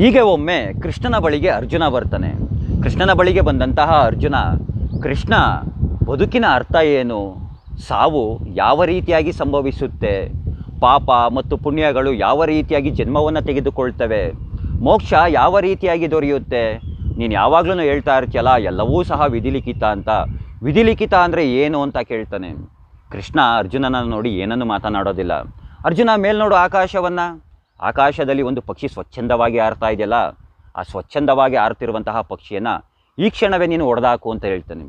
ಹೀಗೆ ಒಮ್ಮೆ ಕೃಷ್ಣನ ಬಳಿಗೆ ಅರ್ಜುನ ಬರ್ತಾನೆ ಕೃಷ್ಣನ ಬಳಿಗೆ ಬಂದಂತಹ ಅರ್ಜುನ ಕೃಷ್ಣ ಬದುಕಿನ ಅರ್ಥ ಏನು ಸಾವು ಯಾವ ರೀತಿಯಾಗಿ ಸಂಭವಿಸುತ್ತೆ ಪಾಪ ಮತ್ತು ಪುಣ್ಯಗಳು ಯಾವ ರೀತಿಯಾಗಿ ಜನ್ಮವನ್ನು ತೆಗೆದುಕೊಳ್ತವೆ ಮೋಕ್ಷ ಯಾವ ರೀತಿಯಾಗಿ ದೊರೆಯುತ್ತೆ ನೀನು ಯಾವಾಗಲೂ ಹೇಳ್ತಾ ಇರ್ತೀಯಲ್ಲ ಎಲ್ಲವೂ ಸಹ ವಿಧಿಲಿಖಿತ ಅಂತ ವಿಧಿಲಿಖಿತ ಅಂದರೆ ಏನು ಅಂತ ಕೇಳ್ತಾನೆ ಕೃಷ್ಣ ಅರ್ಜುನನ ನೋಡಿ ಏನನ್ನು ಮಾತನಾಡೋದಿಲ್ಲ ಅರ್ಜುನ ಮೇಲ್ನೋಡು ಆಕಾಶವನ್ನು ಆಕಾಶದಲ್ಲಿ ಒಂದು ಪಕ್ಷಿ ಸ್ವಚ್ಛಂದವಾಗಿ ಹಾರ್ತಾ ಇದೆಯಲ್ಲ ಆ ಸ್ವಚ್ಛಂದವಾಗಿ ಹಾರುತ್ತಿರುವಂತಹ ಪಕ್ಷಿಯನ್ನು ಈ ಕ್ಷಣವೇ ನೀನು ಒಡೆದಾಕು ಅಂತ ಹೇಳ್ತಾನೆ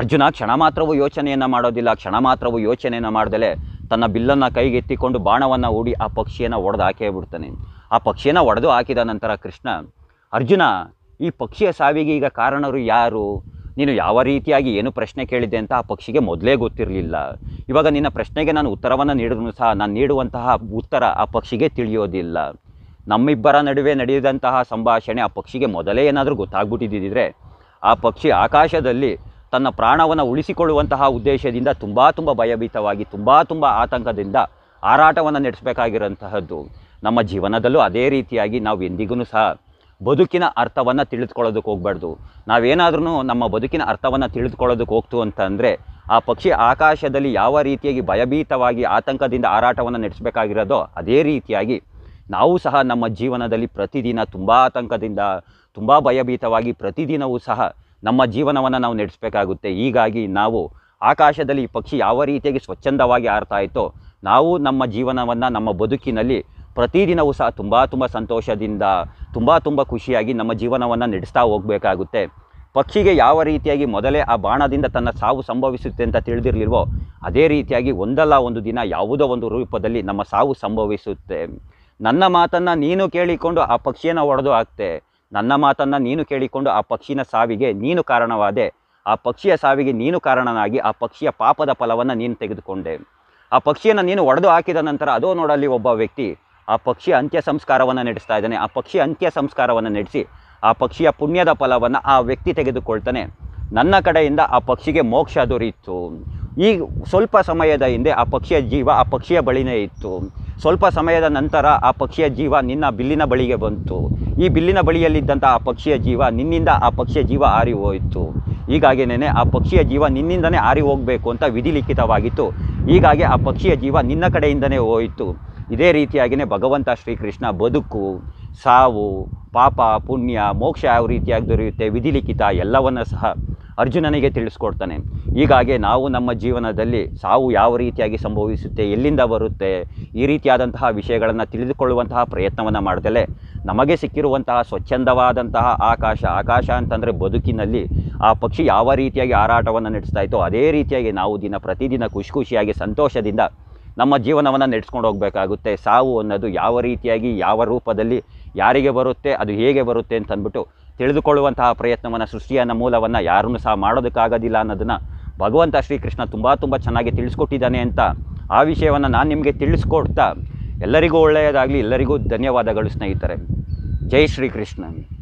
ಅರ್ಜುನ ಕ್ಷಣ ಮಾತ್ರವೂ ಯೋಚನೆಯನ್ನು ಮಾಡೋದಿಲ್ಲ ಕ್ಷಣ ಮಾತ್ರವೂ ಯೋಚನೆಯನ್ನು ಮಾಡದಲೇ ತನ್ನ ಬಿಲ್ಲನ್ನು ಕೈಗೆತ್ತಿಕೊಂಡು ಬಾಣವನ್ನು ಓಡಿ ಆ ಪಕ್ಷಿಯನ್ನು ಒಡೆದು ಹಾಕೇ ಬಿಡ್ತಾನೆ ಆ ಪಕ್ಷಿಯನ್ನು ಒಡೆದು ಹಾಕಿದ ನಂತರ ಕೃಷ್ಣ ಅರ್ಜುನ ಈ ಪಕ್ಷಿಯ ಸಾವಿಗೆ ಈಗ ಕಾರಣರು ಯಾರು ನೀನು ಯಾವ ರೀತಿಯಾಗಿ ಏನು ಪ್ರಶ್ನೆ ಕೇಳಿದೆ ಅಂತ ಆ ಪಕ್ಷಿಗೆ ಮೊದಲೇ ಗೊತ್ತಿರಲಿಲ್ಲ ಇವಾಗ ನಿನ್ನ ಪ್ರಶ್ನೆಗೆ ನಾನು ಉತ್ತರವನ್ನು ನೀಡಿದ್ರು ಸಹ ನಾನು ನೀಡುವಂತಹ ಉತ್ತರ ಆ ಪಕ್ಷಿಗೆ ತಿಳಿಯೋದಿಲ್ಲ ನಮ್ಮಿಬ್ಬರ ನಡುವೆ ನಡೆಯಿದಂತಹ ಸಂಭಾಷಣೆ ಆ ಪಕ್ಷಿಗೆ ಮೊದಲೇ ಏನಾದರೂ ಗೊತ್ತಾಗ್ಬಿಟ್ಟಿದ್ದಿದ್ರೆ ಆ ಪಕ್ಷಿ ಆಕಾಶದಲ್ಲಿ ತನ್ನ ಪ್ರಾಣವನ್ನು ಉಳಿಸಿಕೊಳ್ಳುವಂತಹ ಉದ್ದೇಶದಿಂದ ತುಂಬ ತುಂಬ ಭಯಭೀತವಾಗಿ ತುಂಬ ತುಂಬ ಆತಂಕದಿಂದ ಹಾರಾಟವನ್ನು ನಡೆಸಬೇಕಾಗಿರುವಂತಹದ್ದು ನಮ್ಮ ಜೀವನದಲ್ಲೂ ಅದೇ ರೀತಿಯಾಗಿ ನಾವು ಎಂದಿಗೂ ಸಹ ಬದುಕಿನ ಅರ್ಥವನ್ನು ತಿಳಿದುಕೊಳ್ಳೋದಕ್ಕೆ ಹೋಗ್ಬಾರ್ದು ನಾವೇನಾದ್ರೂ ನಮ್ಮ ಬದುಕಿನ ಅರ್ಥವನ್ನು ತಿಳಿದುಕೊಳ್ಳೋದಕ್ಕೆ ಹೋಗ್ತು ಅಂತಂದರೆ ಆ ಪಕ್ಷಿ ಆಕಾಶದಲ್ಲಿ ಯಾವ ರೀತಿಯಾಗಿ ಭಯಭೀತವಾಗಿ ಆತಂಕದಿಂದ ಹಾರಾಟವನ್ನು ನಡೆಸಬೇಕಾಗಿರೋದೋ ಅದೇ ರೀತಿಯಾಗಿ ನಾವು ಸಹ ನಮ್ಮ ಜೀವನದಲ್ಲಿ ಪ್ರತಿದಿನ ತುಂಬ ಆತಂಕದಿಂದ ತುಂಬ ಭಯಭೀತವಾಗಿ ಪ್ರತಿದಿನವೂ ಸಹ ನಮ್ಮ ಜೀವನವನ್ನು ನಾವು ನಡೆಸಬೇಕಾಗುತ್ತೆ ಹೀಗಾಗಿ ನಾವು ಆಕಾಶದಲ್ಲಿ ಪಕ್ಷಿ ಯಾವ ರೀತಿಯಾಗಿ ಸ್ವಚ್ಛಂದವಾಗಿ ಹಾರ್ತಾ ನಾವು ನಮ್ಮ ಜೀವನವನ್ನು ನಮ್ಮ ಬದುಕಿನಲ್ಲಿ ಪ್ರತಿದಿನವೂ ಸಹ ತುಂಬ ತುಂಬ ಸಂತೋಷದಿಂದ ತುಂಬ ತುಂಬ ಖುಷಿಯಾಗಿ ನಮ್ಮ ಜೀವನವನ್ನು ನಡೆಸ್ತಾ ಹೋಗಬೇಕಾಗುತ್ತೆ ಪಕ್ಷಿಗೆ ಯಾವ ರೀತಿಯಾಗಿ ಮೊದಲೇ ಆ ಬಾಣದಿಂದ ತನ್ನ ಸಾವು ಸಂಭವಿಸುತ್ತೆ ಅಂತ ತಿಳಿದಿರಲಿಲ್ವೋ ಅದೇ ರೀತಿಯಾಗಿ ಒಂದಲ್ಲ ಒಂದು ದಿನ ಯಾವುದೋ ಒಂದು ರೂಪದಲ್ಲಿ ನಮ್ಮ ಸಾವು ಸಂಭವಿಸುತ್ತೆ ನನ್ನ ಮಾತನ್ನು ನೀನು ಕೇಳಿಕೊಂಡು ಆ ಪಕ್ಷಿಯನ್ನು ಹೊಡೆದು ಹಾಕ್ತೆ ನನ್ನ ಮಾತನ್ನು ನೀನು ಕೇಳಿಕೊಂಡು ಆ ಪಕ್ಷಿನ ಸಾವಿಗೆ ನೀನು ಕಾರಣವಾದೆ ಆ ಪಕ್ಷಿಯ ಸಾವಿಗೆ ನೀನು ಕಾರಣನಾಗಿ ಆ ಪಕ್ಷಿಯ ಪಾಪದ ಫಲವನ್ನು ನೀನು ತೆಗೆದುಕೊಂಡೆ ಆ ಪಕ್ಷಿಯನ್ನು ನೀನು ಒಡೆದು ಹಾಕಿದ ನಂತರ ಅದೋ ನೋಡಲ್ಲಿ ಒಬ್ಬ ವ್ಯಕ್ತಿ ಆ ಪಕ್ಷಿ ಅಂತ್ಯ ಸಂಸ್ಕಾರವನ್ನು ನಡೆಸ್ತಾ ಇದ್ದಾನೆ ಆ ಪಕ್ಷಿ ಅಂತ್ಯ ಸಂಸ್ಕಾರವನ್ನು ನಡೆಸಿ ಆ ಪಕ್ಷಿಯ ಪುಣ್ಯದ ಫಲವನ್ನು ಆ ವ್ಯಕ್ತಿ ತೆಗೆದುಕೊಳ್ತಾನೆ ನನ್ನ ಕಡೆಯಿಂದ ಆ ಪಕ್ಷಿಗೆ ಮೋಕ್ಷ ದೊರೆಯಿತು ಈ ಸ್ವಲ್ಪ ಸಮಯದ ಹಿಂದೆ ಆ ಪಕ್ಷಿಯ ಜೀವ ಆ ಪಕ್ಷಿಯ ಬಳಿನೇ ಇತ್ತು ಸ್ವಲ್ಪ ಸಮಯದ ನಂತರ ಆ ಪಕ್ಷಿಯ ಜೀವ ನಿನ್ನ ಬಿಲ್ಲಿನ ಬಳಿಗೆ ಬಂತು ಈ ಬಿಲ್ಲಿನ ಬಳಿಯಲ್ಲಿದ್ದಂಥ ಆ ಪಕ್ಷಿಯ ಜೀವ ನಿನ್ನಿಂದ ಆ ಪಕ್ಷಿಯ ಜೀವ ಹಾರಿ ಹೋಯಿತು ಹೀಗಾಗಿನೇ ಆ ಪಕ್ಷಿಯ ಜೀವ ನಿನ್ನಿಂದನೇ ಹಾರಿ ಹೋಗಬೇಕು ಅಂತ ವಿಧಿಲಿಖಿತವಾಗಿತ್ತು ಹೀಗಾಗಿ ಆ ಪಕ್ಷಿಯ ಜೀವ ನಿನ್ನ ಕಡೆಯಿಂದನೇ ಹೋಯಿತು ಇದೇ ರೀತಿಯಾಗಿಯೇ ಭಗವಂತ ಶ್ರೀಕೃಷ್ಣ ಬದುಕು ಸಾವು ಪಾಪ ಪುಣ್ಯ ಮೋಕ್ಷ ಯಾವ ರೀತಿಯಾಗಿ ದೊರೆಯುತ್ತೆ ವಿಧಿಲಿಖಿತ ಎಲ್ಲವನ್ನು ಸಹ ಅರ್ಜುನನಿಗೆ ತಿಳಿಸ್ಕೊಡ್ತಾನೆ ಹೀಗಾಗಿ ನಾವು ನಮ್ಮ ಜೀವನದಲ್ಲಿ ಸಾವು ಯಾವ ರೀತಿಯಾಗಿ ಸಂಭವಿಸುತ್ತೆ ಎಲ್ಲಿಂದ ಬರುತ್ತೆ ಈ ರೀತಿಯಾದಂತಹ ವಿಷಯಗಳನ್ನು ತಿಳಿದುಕೊಳ್ಳುವಂತಹ ಪ್ರಯತ್ನವನ್ನು ಮಾಡಿದಲೆ ನಮಗೆ ಸಿಕ್ಕಿರುವಂತಹ ಸ್ವಚ್ಛಂದವಾದಂತಹ ಆಕಾಶ ಆಕಾಶ ಅಂತಂದರೆ ಬದುಕಿನಲ್ಲಿ ಆ ಪಕ್ಷಿ ಯಾವ ರೀತಿಯಾಗಿ ಹಾರಾಟವನ್ನು ನಡೆಸ್ತಾ ಇತ್ತೋ ಅದೇ ರೀತಿಯಾಗಿ ನಾವು ದಿನ ಪ್ರತಿದಿನ ಖುಷಿ ಖುಷಿಯಾಗಿ ಸಂತೋಷದಿಂದ ನಮ್ಮ ಜೀವನವನ್ನು ನಡೆಸ್ಕೊಂಡು ಹೋಗಬೇಕಾಗುತ್ತೆ ಸಾವು ಅನ್ನೋದು ಯಾವ ರೀತಿಯಾಗಿ ಯಾವ ರೂಪದಲ್ಲಿ ಯಾರಿಗೆ ಬರುತ್ತೆ ಅದು ಹೇಗೆ ಬರುತ್ತೆ ಅಂತ ಅಂದ್ಬಿಟ್ಟು ತಿಳಿದುಕೊಳ್ಳುವಂತಹ ಪ್ರಯತ್ನವನ್ನು ಸೃಷ್ಟಿಯನ್ನು ಮೂಲವನ್ನು ಯಾರನ್ನೂ ಸಹ ಮಾಡೋದಕ್ಕಾಗೋದಿಲ್ಲ ಅನ್ನೋದನ್ನು ಭಗವಂತ ಶ್ರೀಕೃಷ್ಣ ತುಂಬ ತುಂಬ ಚೆನ್ನಾಗಿ ತಿಳಿಸ್ಕೊಟ್ಟಿದ್ದಾನೆ ಅಂತ ಆ ವಿಷಯವನ್ನು ನಾನು ನಿಮಗೆ ತಿಳಿಸ್ಕೊಡ್ತಾ ಎಲ್ಲರಿಗೂ ಒಳ್ಳೆಯದಾಗಲಿ ಎಲ್ಲರಿಗೂ ಧನ್ಯವಾದಗಳು ಸ್ನೇಹಿತರೆ ಜೈ ಶ್ರೀಕೃಷ್ಣ